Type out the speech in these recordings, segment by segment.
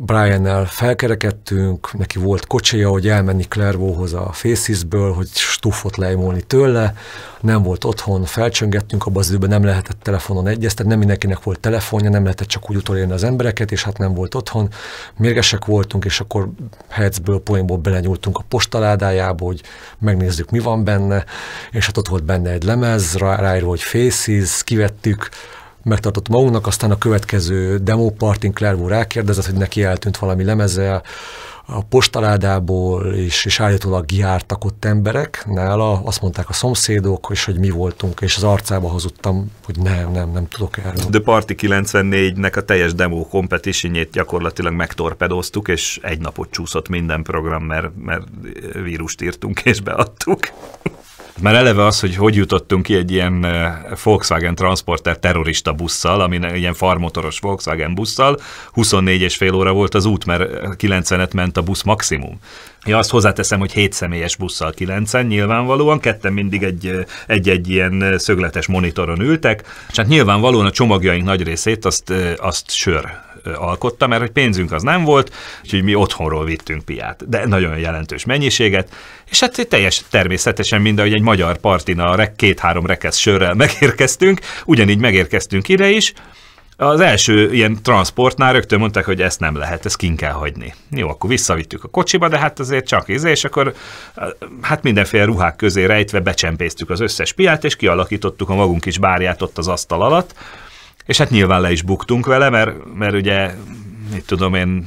Brian-nel felkerekedtünk, neki volt kocsija, hogy elmenni clairvaux a Facesből, hogy stufot lejmolni tőle, nem volt otthon, felcsöngettünk, abban az időben nem lehetett telefonon egyeztetni, nem mindenkinek volt telefonja, nem lehetett csak úgy utolérni az embereket, és hát nem volt otthon. Mérgesek voltunk, és akkor Hertzből, poénból belenyúltunk a postaládájába, hogy megnézzük, mi van benne, és hát ott volt benne egy lemez, ráírva, hogy Faces, kivettük, megtartott magunknak, aztán a következő demo partin Clairvaux rákérdezett, hogy neki eltűnt valami lemeze a postaládából, és, és állítólag gyártak ott emberek nála, azt mondták a szomszédok, és hogy mi voltunk, és az arcába hazudtam, hogy nem, nem, nem tudok erről. The Party 94-nek a teljes demo competitionjét gyakorlatilag megtorpedóztuk, és egy napot csúszott minden program, mert, mert vírust írtunk és beadtuk. Hát már eleve az, hogy hogy jutottunk ki egy ilyen eh, Volkswagen Transporter terrorista busszal, ami ilyen farmotoros Volkswagen busszal, 24 és fél óra volt az út, mert 90 eh, ment a busz maximum. Ja, azt hozzáteszem, hogy 7 személyes busszal 9 nyilvánvalóan, ketten mindig eh, egy-egy ilyen szögletes monitoron ültek, és hát nyilvánvalóan a csomagjaink nagy részét azt, azt sör alkotta, mert hogy pénzünk az nem volt, úgyhogy mi otthonról vittünk piát, de nagyon jelentős mennyiséget, és hát teljes természetesen mind, ahogy egy magyar partina két-három rekesz sörrel megérkeztünk, ugyanígy megérkeztünk ide is, az első ilyen transportnál rögtön mondták, hogy ezt nem lehet, ezt kin kell hagyni. Jó, akkor visszavittük a kocsiba, de hát azért csak íze, izé, és akkor hát mindenféle ruhák közé rejtve becsempésztük az összes piát, és kialakítottuk a magunk is bárját ott az asztal alatt, és hát nyilván le is buktunk vele, mert, mert ugye, mit tudom én,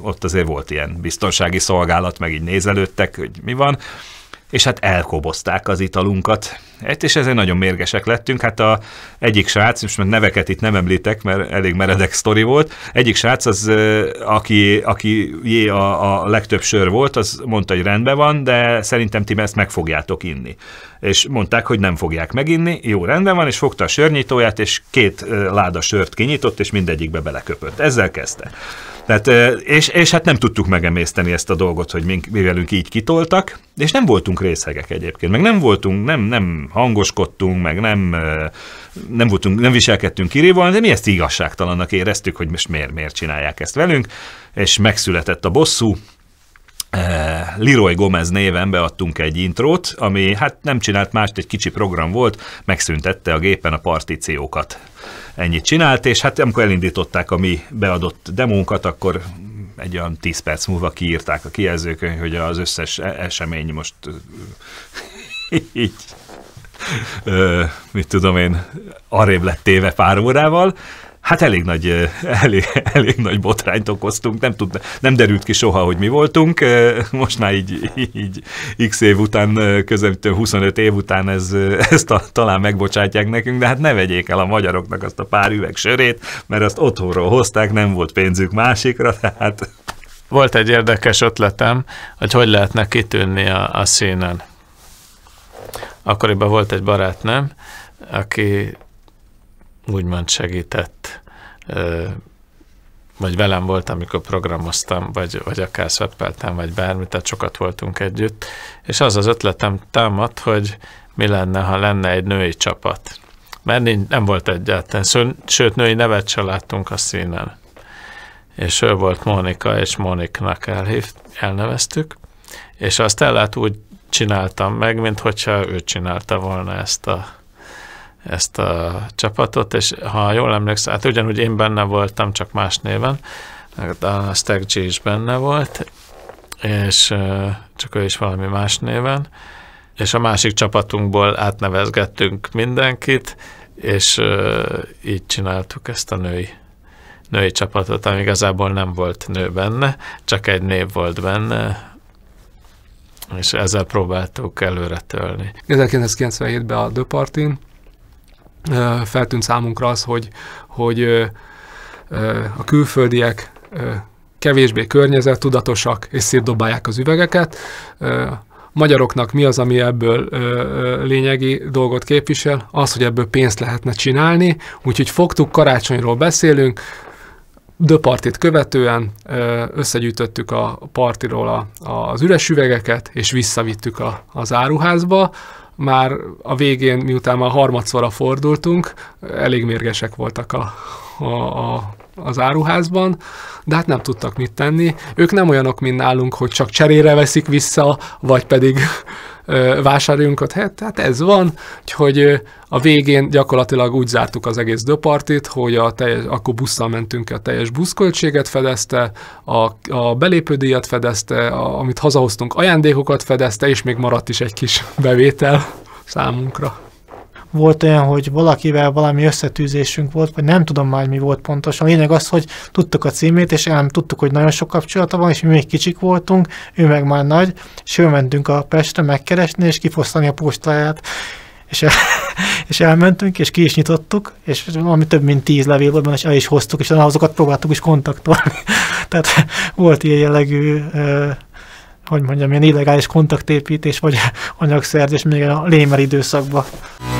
ott azért volt ilyen biztonsági szolgálat, meg így nézelődtek, hogy mi van, és hát elkobozták az italunkat, egy, és ezért nagyon mérgesek lettünk. Hát a egyik srác, most már neveket itt nem említek, mert elég meredek sztori volt, egyik srác az, aki, aki jé a, a legtöbb sör volt, az mondta, hogy rendben van, de szerintem ti ezt meg fogjátok inni. És mondták, hogy nem fogják meginni, jó, rendben van, és fogta a sörnyitóját, és két láda sört kinyitott, és mindegyikbe beleköpött. Ezzel kezdte. Tehát, és, és hát nem tudtuk megemészteni ezt a dolgot, hogy mi, mi velünk így kitoltak, és nem voltunk részegek egyébként, meg nem voltunk, nem, nem hangoskodtunk, meg nem, nem, voltunk, nem viselkedtünk kirívóan, de mi ezt igazságtalannak éreztük, hogy most miért, miért csinálják ezt velünk, és megszületett a bosszú, Leroy Gomez néven beadtunk egy intrót, ami hát nem csinált mást, egy kicsi program volt, megszüntette a gépen a partíciókat. Ennyit csinált, és hát amikor elindították a mi beadott demónkat, akkor egy olyan 10 perc múlva kiírták a kijelzőkönyv, hogy az összes e- esemény most így ö, mit tudom én, arrébb lett téve pár órával, hát elég nagy, elég, elég nagy botrányt okoztunk, nem, tud, nem derült ki soha, hogy mi voltunk, most már így, így x év után, közelítő 25 év után ez, ezt a, talán megbocsátják nekünk, de hát ne vegyék el a magyaroknak azt a pár üveg sörét, mert azt otthonról hozták, nem volt pénzük másikra, tehát... Volt egy érdekes ötletem, hogy hogy lehetne kitűnni a, a színen akkoriban volt egy barátnőm, aki úgymond segített, vagy velem volt, amikor programoztam, vagy, vagy akár szöppeltem, vagy bármit, tehát sokat voltunk együtt, és az az ötletem támadt, hogy mi lenne, ha lenne egy női csapat. Mert nem, volt egyáltalán, szóval, sőt, női nevet se láttunk a színen. És ő volt Mónika, és Móniknak elhív, elneveztük, és azt ellát úgy csináltam meg, mint hogyha ő csinálta volna ezt a, ezt a csapatot, és ha jól emlékszem, hát ugyanúgy én benne voltam, csak más néven, hát a Stack G is benne volt, és csak ő is valami más néven, és a másik csapatunkból átnevezgettünk mindenkit, és így csináltuk ezt a női, női csapatot, ami igazából nem volt nő benne, csak egy név volt benne, és ezzel próbáltuk előre tölni. 1997-ben a The Partin feltűnt számunkra az, hogy, hogy a külföldiek kevésbé környezet, tudatosak, és szétdobálják az üvegeket. Magyaroknak mi az, ami ebből lényegi dolgot képvisel? Az, hogy ebből pénzt lehetne csinálni, úgyhogy fogtuk, karácsonyról beszélünk, The Partit követően összegyűjtöttük a partiról a, az üres üvegeket, és visszavittük a, az áruházba. Már a végén, miután már harmadszorra fordultunk, elég mérgesek voltak a, a, a az áruházban, de hát nem tudtak mit tenni. Ők nem olyanok, mint nálunk, hogy csak cserére veszik vissza, vagy pedig vásároljunk ott helyet, tehát ez van, hogy a végén gyakorlatilag úgy zártuk az egész döpartit, hogy a teljes, akkor busszal mentünk, a teljes buszköltséget fedezte, a, a belépődíjat fedezte, a, amit hazahoztunk ajándékokat fedezte, és még maradt is egy kis bevétel számunkra volt olyan, hogy valakivel valami összetűzésünk volt, vagy nem tudom már, mi volt pontosan. A lényeg az, hogy tudtuk a címét, és nem tudtuk, hogy nagyon sok kapcsolata van, és mi még kicsik voltunk, ő meg már nagy, és mentünk a Pestre megkeresni, és kifosztani a postáját. És, el, és elmentünk, és ki is nyitottuk, és valami több mint tíz levél volt, és el is hoztuk, és azokat próbáltuk is kontaktolni. Tehát volt ilyen jellegű hogy mondjam, ilyen illegális kontaktépítés, vagy anyagszerzés még a lémer időszakban.